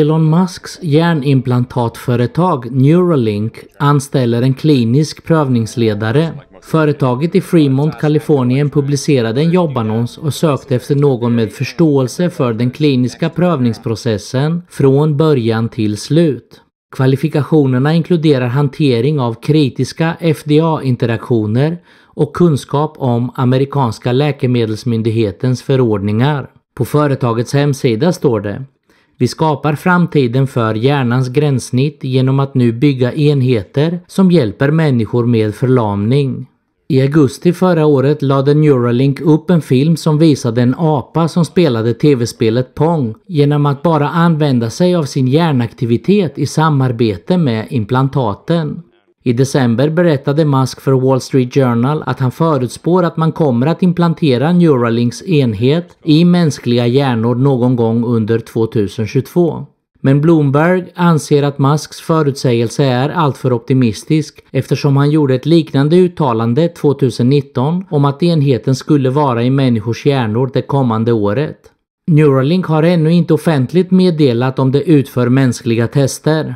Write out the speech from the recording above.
Elon Musks hjärnimplantatföretag Neuralink anställer en klinisk prövningsledare. Företaget i Fremont, Kalifornien publicerade en jobbannons och sökte efter någon med förståelse för den kliniska prövningsprocessen från början till slut. Kvalifikationerna inkluderar hantering av kritiska FDA-interaktioner och kunskap om amerikanska läkemedelsmyndighetens förordningar. På företagets hemsida står det vi skapar framtiden för hjärnans gränssnitt genom att nu bygga enheter som hjälper människor med förlamning. I augusti förra året lade Neuralink upp en film som visade en apa som spelade tv-spelet Pong genom att bara använda sig av sin hjärnaktivitet i samarbete med implantaten. I december berättade Musk för Wall Street Journal att han förutspår att man kommer att implantera Neuralinks enhet i mänskliga hjärnor någon gång under 2022. Men Bloomberg anser att Musks förutsägelse är alltför optimistisk eftersom han gjorde ett liknande uttalande 2019 om att enheten skulle vara i människors hjärnor det kommande året. Neuralink har ännu inte offentligt meddelat om det utför mänskliga tester.